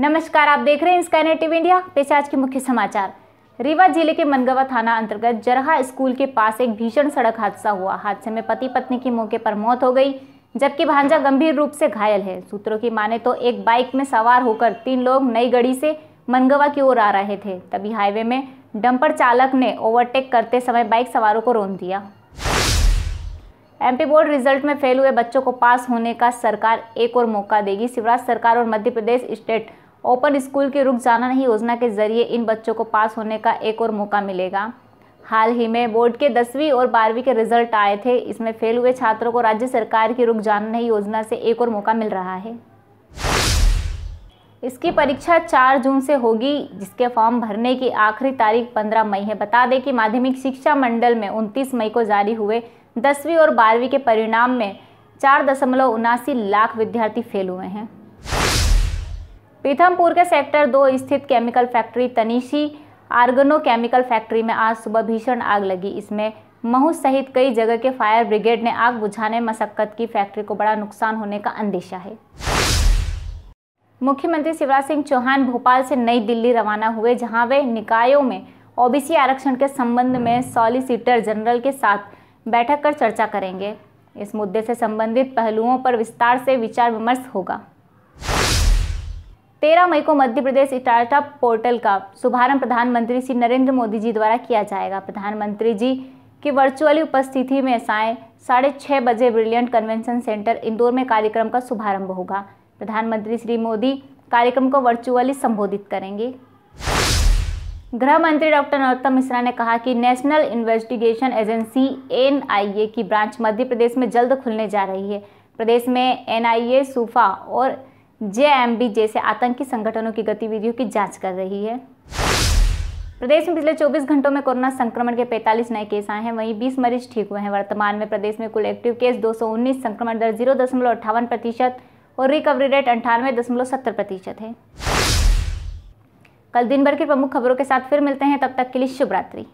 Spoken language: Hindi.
नमस्कार आप देख रहे हैं स्कैनर टीवी इंडिया पेश आज के मुख्य समाचार रीवा जिले के मनगवा थाना अंतर्गत जरहा स्कूल के पास एक भीषण सड़क हादसा हुआ हादसे में पति पत्नी की मौके पर मौत हो गई जबकि भांजा गंभीर रूप से घायल है सूत्रों की माने तो एक बाइक में सवार होकर तीन लोग नई गढ़ी से मनगवा की ओर आ रहे थे तभी हाईवे में डंपर चालक ने ओवरटेक करते समय बाइक सवारों को रोन दिया एमपी बोर्ड रिजल्ट में फेल हुए बच्चों को पास होने का सरकार एक और मौका देगी शिवराज सरकार और Madhya Pradesh state open school के रुक जाना नहीं योजना के जरिए इन बच्चों को पास होने का एक और मौका मिलेगा हाल ही में बोर्ड के दसवीं और बारहवीं के रिजल्ट आए थे इसमें फेल हुए छात्रों को राज्य सरकार की रुक जाना नहीं योजना से एक और मौका मिल रहा है इसकी परीक्षा 4 जून से होगी जिसके फॉर्म भरने की आखिरी तारीख 15 मई है बता दें कि माध्यमिक शिक्षा मंडल में 29 मई को जारी हुए दसवीं और बारहवीं के परिणाम में चार दशमलव लाख विद्यार्थी फेल हुए हैं पीथमपुर के सेक्टर दो स्थित chemical factory Tanishi organo chemical factory में आज सुबह भीषण आग लगी इसमें महू सहित कई जगह के फायर ब्रिगेड ने आग बुझाने मशक्कत की फैक्ट्री को बड़ा नुकसान होने का अंदेशा है मुख्यमंत्री शिवराज सिंह चौहान भोपाल से नई दिल्ली रवाना हुए जहां वे निकायों में ओबीसी आरक्षण के संबंध में सॉलिसिटर जनरल के साथ बैठक कर चर्चा करेंगे इस मुद्दे से संबंधित पहलुओं पर विस्तार से विचार विमर्श होगा 13 मई को मध्य प्रदेश स्टार्टअप पोर्टल का शुभारंभ प्रधानमंत्री श्री नरेंद्र मोदी जी द्वारा किया जाएगा प्रधानमंत्री जी की वर्चुअली उपस्थिति में साय साढ़े छः बजे ब्रिलियंट कन्वेंशन सेंटर इंदौर में कार्यक्रम का शुभारंभ होगा प्रधानमंत्री श्री मोदी कार्यक्रम को वर्चुअली संबोधित करेंगे गृह मंत्री डॉक्टर नरोत्तम मिश्रा ने कहा कि नेशनल इन्वेस्टिगेशन एजेंसी एन की ब्रांच मध्य प्रदेश में जल्द खुलने जा रही है प्रदेश में एन सूफा और जेएमबी जैसे आतंकी संगठनों की गतिविधियों की जांच कर रही है प्रदेश में पिछले 24 घंटों में कोरोना संक्रमण के 45 नए केस आए हैं वहीं 20 मरीज ठीक हुए हैं वर्तमान में प्रदेश में कुल एक्टिव केस 219 संक्रमण दर जीरो दशमलव अट्ठावन प्रतिशत और रिकवरी रेट अंठानवे दशमलव सत्तर प्रतिशत है कल दिन भर की प्रमुख खबरों के साथ फिर मिलते हैं तब तक के लिए शुभरात्रि